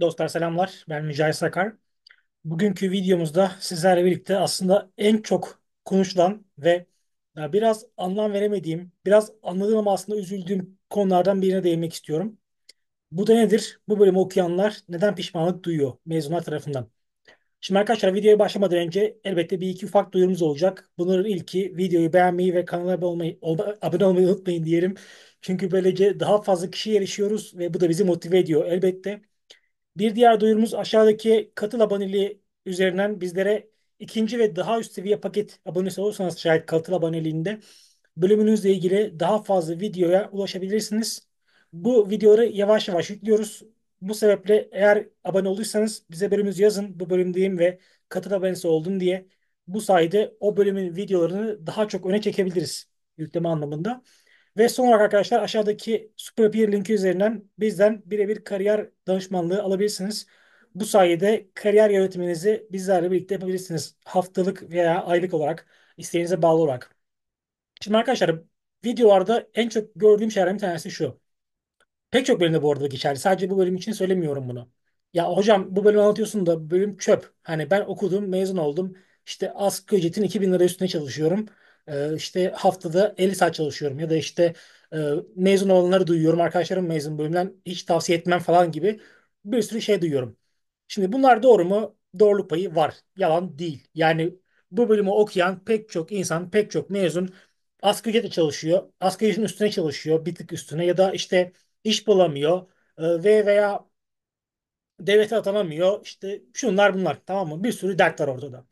Dostlar selamlar. Ben Mücahit Sakar. Bugünkü videomuzda sizlerle birlikte aslında en çok konuşulan ve biraz anlam veremediğim, biraz anladığım aslında üzüldüğüm konulardan birine değinmek istiyorum. Bu da nedir? Bu bölümü okuyanlar neden pişmanlık duyuyor mezunlar tarafından? Şimdi arkadaşlar videoya başlamadan önce elbette bir iki ufak duyurumuz olacak. Bunların ilki videoyu beğenmeyi ve kanala abone olmayı, abone olmayı unutmayın diyelim. Çünkü böylece daha fazla kişiye erişiyoruz ve bu da bizi motive ediyor elbette. Bir diğer duyurumuz aşağıdaki katıl aboneliği üzerinden bizlere ikinci ve daha üst seviye paket abonesi olursanız şayet katıl aboneliğinde bölümünüzle ilgili daha fazla videoya ulaşabilirsiniz. Bu videoları yavaş yavaş yüklüyoruz. Bu sebeple eğer abone olduysanız bize bölümümüzü yazın. Bu bölümdeyim ve katıl abonesi oldum diye. Bu sayede o bölümün videolarını daha çok öne çekebiliriz yükleme anlamında. Ve son olarak arkadaşlar aşağıdaki Super Peer linki üzerinden bizden birebir kariyer danışmanlığı alabilirsiniz. Bu sayede kariyer yönetiminizi bizlerle birlikte yapabilirsiniz. Haftalık veya aylık olarak isteğinize bağlı olarak. Şimdi arkadaşlar videolarda en çok gördüğüm şeylerden bir tanesi şu. Pek çok bölümde bu arada geçerli. Sadece bu bölüm için söylemiyorum bunu. Ya hocam bu bölümü anlatıyorsun da bölüm çöp. Hani ben okudum, mezun oldum. İşte asgari ücretin 2000 lira üstüne çalışıyorum e, işte haftada 50 saat çalışıyorum ya da işte e, mezun olanları duyuyorum arkadaşlarım mezun bölümden hiç tavsiye etmem falan gibi bir sürü şey duyuyorum. Şimdi bunlar doğru mu? Doğruluk payı var. Yalan değil. Yani bu bölümü okuyan pek çok insan, pek çok mezun asgari ücretle çalışıyor. Asgari ücretin üstüne çalışıyor. Bir tık üstüne ya da işte iş bulamıyor e, ve veya devlete atanamıyor. İşte şunlar bunlar tamam mı? Bir sürü dert var orada da.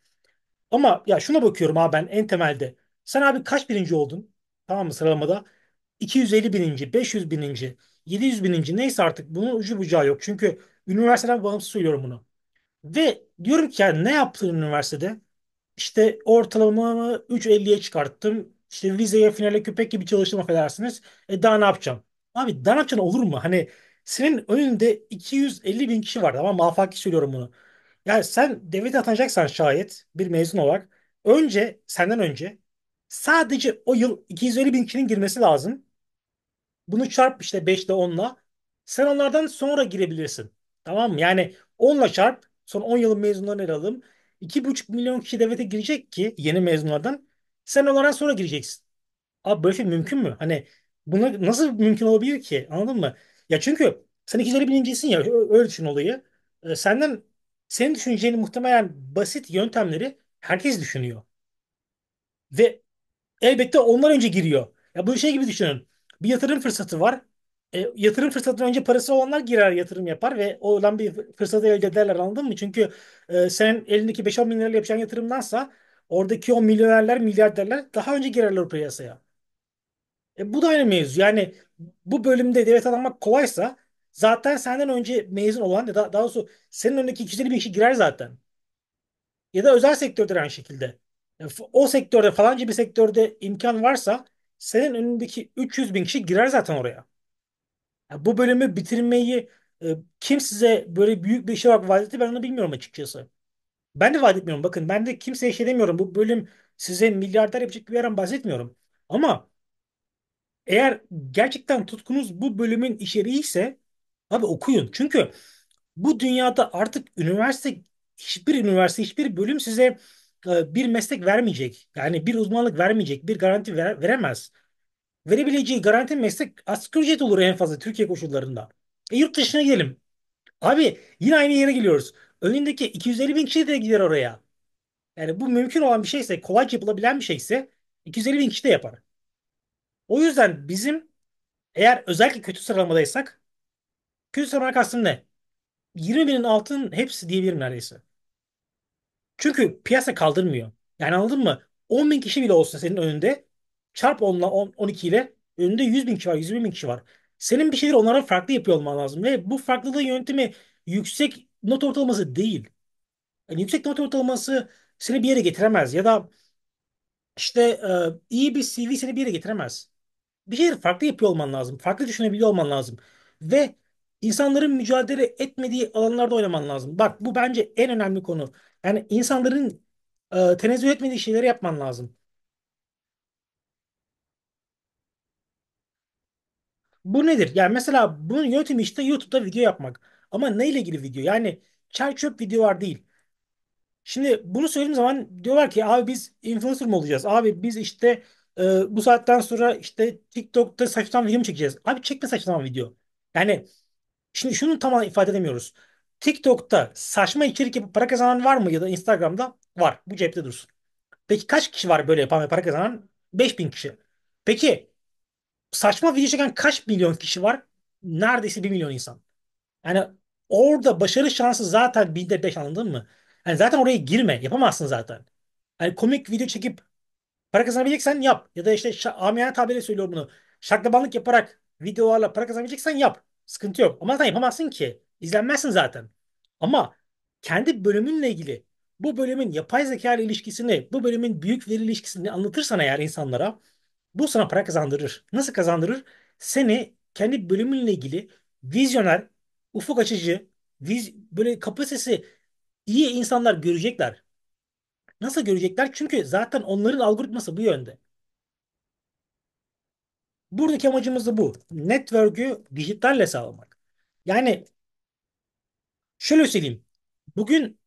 Ama ya şuna bakıyorum abi ben en temelde. Sen abi kaç birinci oldun? Tamam mı sıralamada? 250 bininci, 500 bininci, 700 bininci neyse artık bunun ucu bucağı yok. Çünkü üniversiteden bağımsız söylüyorum bunu. Ve diyorum ki yani ne yaptın üniversitede? İşte ortalamamı 3.50'ye çıkarttım. İşte vizeye finale köpek gibi çalıştım affedersiniz. E daha ne yapacağım? Abi daha ne yapacaksın olur mu? Hani senin önünde 250 bin kişi var tamam mı? söylüyorum bunu. Yani sen devlete atanacaksan şayet bir mezun olarak önce senden önce Sadece o yıl 250 bin kişinin girmesi lazım. Bunu çarp işte 5 ile 10'la. Sen onlardan sonra girebilirsin. Tamam mı? Yani 10'la çarp. Son 10 yılın mezunlarını ele alalım. 2,5 milyon kişi devlete girecek ki yeni mezunlardan. Sen onlardan sonra gireceksin. Abi böyle şey mümkün mü? Hani bunu nasıl mümkün olabilir ki? Anladın mı? Ya çünkü sen 250 binincisin ya. Öyle düşün olayı. E, senden senin düşüneceğini muhtemelen basit yöntemleri herkes düşünüyor. Ve elbette onlar önce giriyor. Ya bu şey gibi düşünün. Bir yatırım fırsatı var. E, yatırım fırsatından önce parası olanlar girer yatırım yapar ve o olan bir fırsatı elde ederler anladın mı? Çünkü e, sen elindeki 5-10 milyon lirayla yapacağın yatırımdansa oradaki o milyonerler, milyarderler daha önce girerler o piyasaya. E, bu da aynı mevzu. Yani bu bölümde devlet almak kolaysa zaten senden önce mezun olan ya da daha doğrusu senin önündeki kişileri bir işe girer zaten. Ya da özel sektörde aynı şekilde o sektörde falanca bir sektörde imkan varsa senin önündeki 300 bin kişi girer zaten oraya. Yani bu bölümü bitirmeyi e, kim size böyle büyük bir şey olarak vaat etti ben onu bilmiyorum açıkçası. Ben de vaat etmiyorum. Bakın ben de kimseye şey demiyorum. Bu bölüm size milyarder yapacak bir yerden bahsetmiyorum. Ama eğer gerçekten tutkunuz bu bölümün içeriği ise abi okuyun. Çünkü bu dünyada artık üniversite hiçbir üniversite hiçbir bölüm size e, bir meslek vermeyecek. Yani bir uzmanlık vermeyecek. Bir garanti vere, veremez. Verebileceği garanti meslek asgari ücret olur en fazla Türkiye koşullarında. E, yurt dışına gidelim. Abi yine aynı yere geliyoruz. Önündeki 250 bin kişi de gider oraya. Yani bu mümkün olan bir şeyse, kolayca yapılabilen bir şeyse 250 bin kişi de yapar. O yüzden bizim eğer özellikle kötü sıralamadaysak kötü sıralama kastım ne? 20 binin altın hepsi diyebilirim neredeyse. Çünkü piyasa kaldırmıyor. Yani anladın mı? 10 bin kişi bile olsa senin önünde çarp 10 ile 12 ile önünde 100 bin kişi var, 120 bin kişi var. Senin bir şeyleri onlara farklı yapıyor olman lazım. Ve bu farklılığın yöntemi yüksek not ortalaması değil. Yani yüksek not ortalaması seni bir yere getiremez. Ya da işte e, iyi bir CV seni bir yere getiremez. Bir şeyleri farklı yapıyor olman lazım. Farklı düşünebiliyor olman lazım. Ve İnsanların mücadele etmediği alanlarda oynaman lazım. Bak bu bence en önemli konu. Yani insanların e, tenezzül etmediği şeyleri yapman lazım. Bu nedir? Yani mesela bunun yöntemi işte YouTube'da video yapmak. Ama ne ile ilgili video? Yani çer çöp videolar değil. Şimdi bunu söylediğim zaman diyorlar ki abi biz influencer mı olacağız? Abi biz işte e, bu saatten sonra işte TikTok'ta saçtan video mu çekeceğiz? Abi çekme saçtan video. Yani Şimdi şunu tam ifade edemiyoruz. TikTok'ta saçma içerik yapıp para kazanan var mı ya da Instagram'da var. Bu cepte dursun. Peki kaç kişi var böyle yapan ve para kazanan? 5000 kişi. Peki saçma video çeken kaç milyon kişi var? Neredeyse 1 milyon insan. Yani orada başarı şansı zaten binde 5 anladın mı? Yani zaten oraya girme. Yapamazsın zaten. Yani komik video çekip para kazanabileceksen yap. Ya da işte amiyane tabiriyle söylüyorum bunu. Şaklabanlık yaparak videolarla para kazanabileceksen yap. Sıkıntı yok. Ama zaten yapamazsın ki. İzlenmezsin zaten. Ama kendi bölümünle ilgili bu bölümün yapay zeka ile ilişkisini, bu bölümün büyük veri ilişkisini anlatırsan eğer insanlara bu sana para kazandırır. Nasıl kazandırır? Seni kendi bölümünle ilgili vizyoner, ufuk açıcı, viz, böyle kapasitesi iyi insanlar görecekler. Nasıl görecekler? Çünkü zaten onların algoritması bu yönde. Buradaki amacımız da bu. Network'ü dijitalle sağlamak. Yani şöyle söyleyeyim. Bugün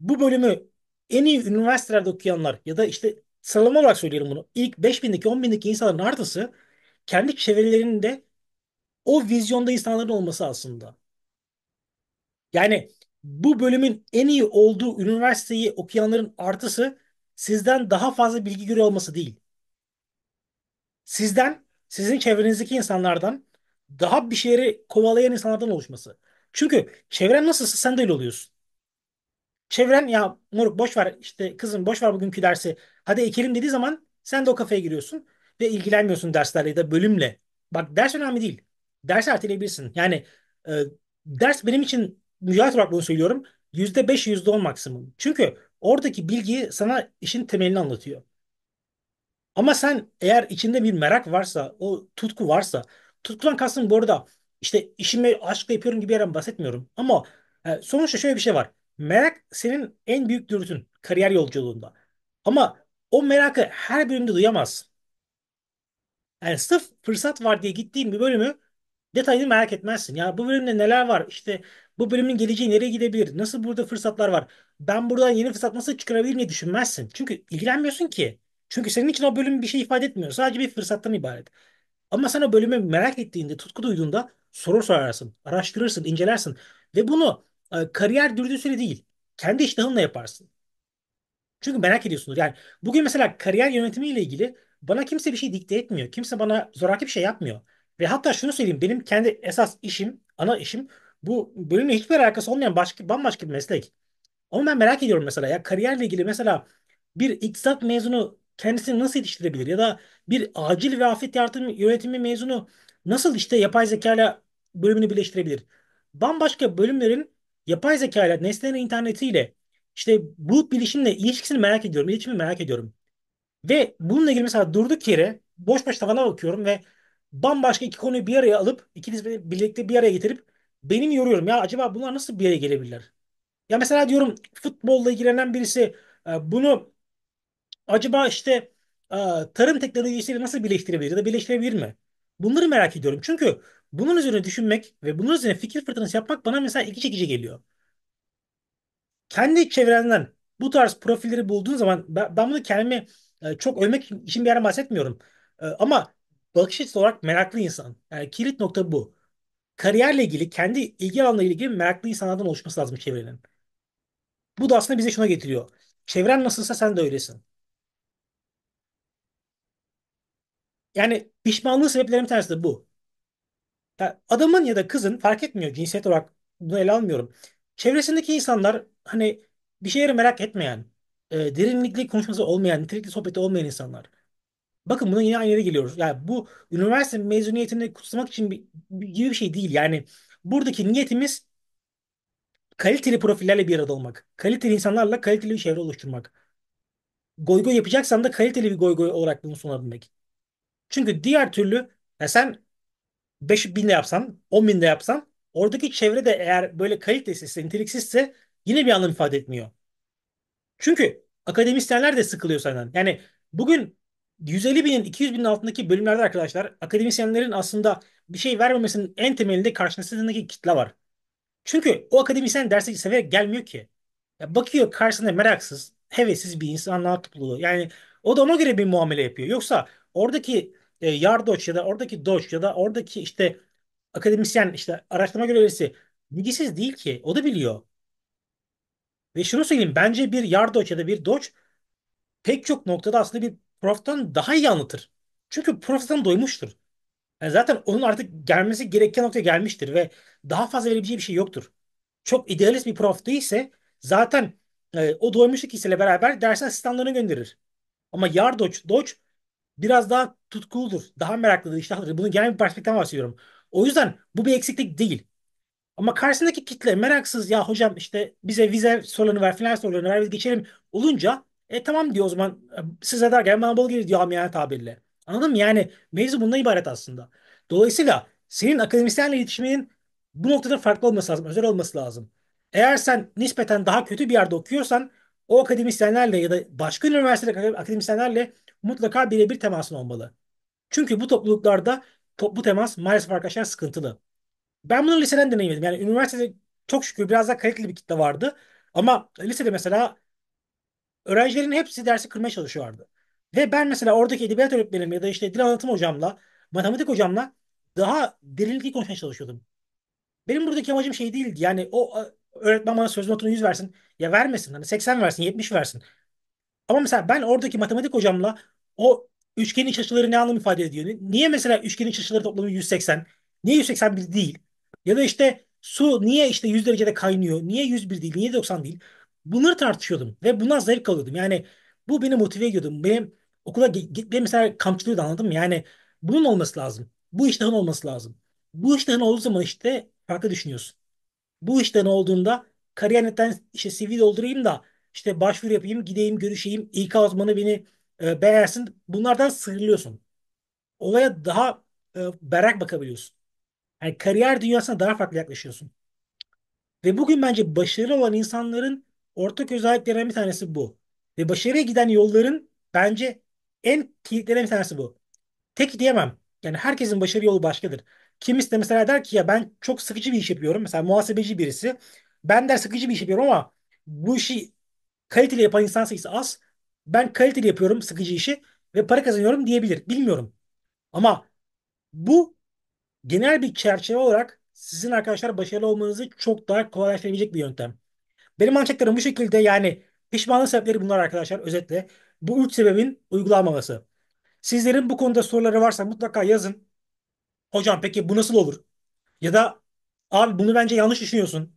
bu bölümü en iyi üniversitelerde okuyanlar ya da işte sıralama olarak söyleyelim bunu. İlk 5000'deki 10.000'deki insanların artısı kendi çevrelerinde o vizyonda insanların olması aslında. Yani bu bölümün en iyi olduğu üniversiteyi okuyanların artısı sizden daha fazla bilgi görüyor olması değil. Sizden sizin çevrenizdeki insanlardan daha bir şeyleri kovalayan insanlardan oluşması. Çünkü çevren nasılsa sen de öyle oluyorsun. Çevren ya moruk boş ver işte kızım boş ver bugünkü dersi. Hadi ekelim dediği zaman sen de o kafaya giriyorsun ve ilgilenmiyorsun derslerle ya da bölümle. Bak ders önemli değil. Ders erteleyebilirsin. Yani e, ders benim için mücadele olarak bunu söylüyorum. %5, %10 maksimum. Çünkü oradaki bilgiyi sana işin temelini anlatıyor. Ama sen eğer içinde bir merak varsa, o tutku varsa, tutkudan kastım bu arada işte işimi aşkla yapıyorum gibi yerden bahsetmiyorum. Ama e, sonuçta şöyle bir şey var. Merak senin en büyük dürtün kariyer yolculuğunda. Ama o merakı her bölümde duyamazsın. Yani sırf fırsat var diye gittiğin bir bölümü detayını merak etmezsin. Ya bu bölümde neler var? İşte bu bölümün geleceği nereye gidebilir? Nasıl burada fırsatlar var? Ben buradan yeni fırsat nasıl çıkarabilirim diye düşünmezsin. Çünkü ilgilenmiyorsun ki. Çünkü senin için o bölüm bir şey ifade etmiyor. Sadece bir fırsattan ibaret. Ama sen o bölümü merak ettiğinde, tutku duyduğunda soru sorarsın, araştırırsın, incelersin. Ve bunu e, kariyer dürdüğüsüyle değil, kendi iştahınla yaparsın. Çünkü merak ediyorsunuz. Yani bugün mesela kariyer yönetimiyle ilgili bana kimse bir şey dikte etmiyor. Kimse bana zoraki bir şey yapmıyor. Ve hatta şunu söyleyeyim. Benim kendi esas işim, ana işim bu bölümle hiçbir alakası olmayan başka, bambaşka bir meslek. Ama ben merak ediyorum mesela ya kariyerle ilgili mesela bir iktisat mezunu kendisini nasıl yetiştirebilir? Ya da bir acil ve afet yardım yönetimi mezunu nasıl işte yapay zeka ile bölümünü birleştirebilir? Bambaşka bölümlerin yapay zeka ile, nesnenin internetiyle, işte bulut bilişimle ilişkisini merak ediyorum, iletişimi merak ediyorum. Ve bununla ilgili mesela durduk yere boş boş tavana bakıyorum ve bambaşka iki konuyu bir araya alıp ikiniz birlikte bir araya getirip benim yoruyorum. Ya acaba bunlar nasıl bir araya gelebilirler? Ya mesela diyorum futbolla ilgilenen birisi e, bunu acaba işte e, tarım teknolojisiyle nasıl birleştirebilir ya da birleştirebilir mi? Bunları merak ediyorum. Çünkü bunun üzerine düşünmek ve bunun üzerine fikir fırtınası yapmak bana mesela iki çekici geliyor. Kendi çevrenden bu tarz profilleri bulduğun zaman ben, bunu kendimi e, çok övmek için bir yerden bahsetmiyorum. E, ama bakış açısı olarak meraklı insan. Yani kilit nokta bu. Kariyerle ilgili, kendi ilgi alanıyla ilgili meraklı insanlardan oluşması lazım çevrenin. Bu da aslında bize şuna getiriyor. Çevren nasılsa sen de öylesin. yani pişmanlığı sebeplerim tersi de bu. Yani adamın ya da kızın fark etmiyor cinsiyet olarak bunu ele almıyorum. Çevresindeki insanlar hani bir şeyleri merak etmeyen, e, derinlikli konuşması olmayan, nitelikli sohbeti olmayan insanlar. Bakın bunun yine aynı yere geliyoruz. Yani bu üniversite mezuniyetini kutsamak için bir, bir, gibi bir şey değil. Yani buradaki niyetimiz kaliteli profillerle bir arada olmak. Kaliteli insanlarla kaliteli bir çevre oluşturmak. Goygoy yapacaksan da kaliteli bir goygoy olarak bunu sunabilmek. Çünkü diğer türlü yani sen 5 binde yapsan 10 binde yapsan oradaki çevre de eğer böyle kalitesizse niteliksizse yine bir anlam ifade etmiyor. Çünkü akademisyenler de sıkılıyor senden. Yani bugün 150 binin 200 binin altındaki bölümlerde arkadaşlar akademisyenlerin aslında bir şey vermemesinin en temelinde karşısındaki kitle var. Çünkü o akademisyen dersi severek gelmiyor ki. Ya bakıyor karşısında meraksız, hevessiz bir insanla topluluğu. Yani o da ona göre bir muamele yapıyor. Yoksa oradaki e, Yardoç ya da oradaki Doç ya da oradaki işte akademisyen işte araştırma görevlisi bilgisiz değil ki. O da biliyor. Ve şunu söyleyeyim bence bir Yardoç ya da bir Doç pek çok noktada aslında bir proftan daha iyi anlatır. Çünkü proftan doymuştur. Yani zaten onun artık gelmesi gereken noktaya gelmiştir ve daha fazla verebileceği bir şey yoktur. Çok idealist bir prof değilse zaten e, o doymuşluk hissiyle beraber ders asistanlarını gönderir. Ama Yardoç, Doç biraz daha tutkuludur. Daha meraklıdır, iştahlıdır. Bunu genel bir perspektiften bahsediyorum. O yüzden bu bir eksiklik değil. Ama karşısındaki kitle meraksız ya hocam işte bize vize sorularını ver, final sorularını ver biz geçelim olunca e tamam diyor o zaman e, size derken bana bol gelir diyor amiyane tabirle. Anladın mı? Yani mevzu bundan ibaret aslında. Dolayısıyla senin akademisyenle iletişiminin bu noktada farklı olması lazım, özel olması lazım. Eğer sen nispeten daha kötü bir yerde okuyorsan o akademisyenlerle ya da başka üniversitede akademisyenlerle mutlaka birebir temasın olmalı. Çünkü bu topluluklarda bu temas maalesef arkadaşlar sıkıntılı. Ben bunu liseden deneyimledim. Yani üniversitede çok şükür biraz daha kaliteli bir kitle vardı. Ama lisede mesela öğrencilerin hepsi dersi kırmaya çalışıyordu. Ve ben mesela oradaki edebiyat öğretmenim ya da işte dil anlatım hocamla, matematik hocamla daha derinlikli konuşmaya çalışıyordum. Benim buradaki amacım şey değildi. Yani o öğretmen bana söz notunu 100 versin. Ya vermesin. Hani 80 versin, 70 versin. Ama mesela ben oradaki matematik hocamla o üçgenin iç açıları ne anlam ifade ediyor? Niye mesela üçgenin iç açıları toplamı 180? Niye 181 değil? Ya da işte su niye işte 100 derecede kaynıyor? Niye 101 değil? Niye 90 değil? Bunları tartışıyordum ve bundan zevk alıyordum. Yani bu beni motive ediyordu. Benim okula gitmem mesela kampçılığı da anladım. Yani bunun olması lazım. Bu iştahın olması lazım. Bu iştahın olduğu zaman işte farklı düşünüyorsun. Bu iştahın olduğunda kariyer netten işte CV doldurayım da işte başvuru yapayım, gideyim, görüşeyim. İK uzmanı beni e, beğensin. Bunlardan sıyrılıyorsun. Olaya daha e, berrak bakabiliyorsun. Yani kariyer dünyasına daha farklı yaklaşıyorsun. Ve bugün bence başarılı olan insanların ortak özelliklerinden bir tanesi bu. Ve başarıya giden yolların bence en kilitlerinden bir tanesi bu. Tek diyemem. Yani herkesin başarı yolu başkadır. Kimisi de mesela der ki ya ben çok sıkıcı bir iş yapıyorum. Mesela muhasebeci birisi. Ben der sıkıcı bir iş yapıyorum ama bu işi kaliteli yapan insan sayısı az ben kaliteli yapıyorum sıkıcı işi ve para kazanıyorum diyebilir. Bilmiyorum. Ama bu genel bir çerçeve olarak sizin arkadaşlar başarılı olmanızı çok daha kolaylaştırabilecek bir yöntem. Benim alacaklarım bu şekilde yani pişmanlık sebepleri bunlar arkadaşlar özetle. Bu üç sebebin uygulanmaması. Sizlerin bu konuda soruları varsa mutlaka yazın. Hocam peki bu nasıl olur? Ya da abi bunu bence yanlış düşünüyorsun.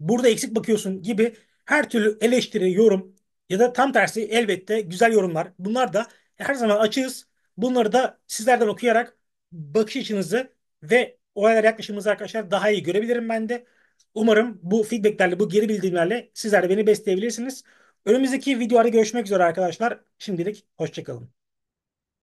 Burada eksik bakıyorsun gibi her türlü eleştiri, yorum ya da tam tersi elbette güzel yorumlar. Bunlar da her zaman açığız. Bunları da sizlerden okuyarak bakış açınızı ve olaylara yaklaşımınızı arkadaşlar daha iyi görebilirim ben de. Umarım bu feedbacklerle, bu geri bildirimlerle sizler de beni besleyebilirsiniz. Önümüzdeki videolarda görüşmek üzere arkadaşlar. Şimdilik hoşçakalın.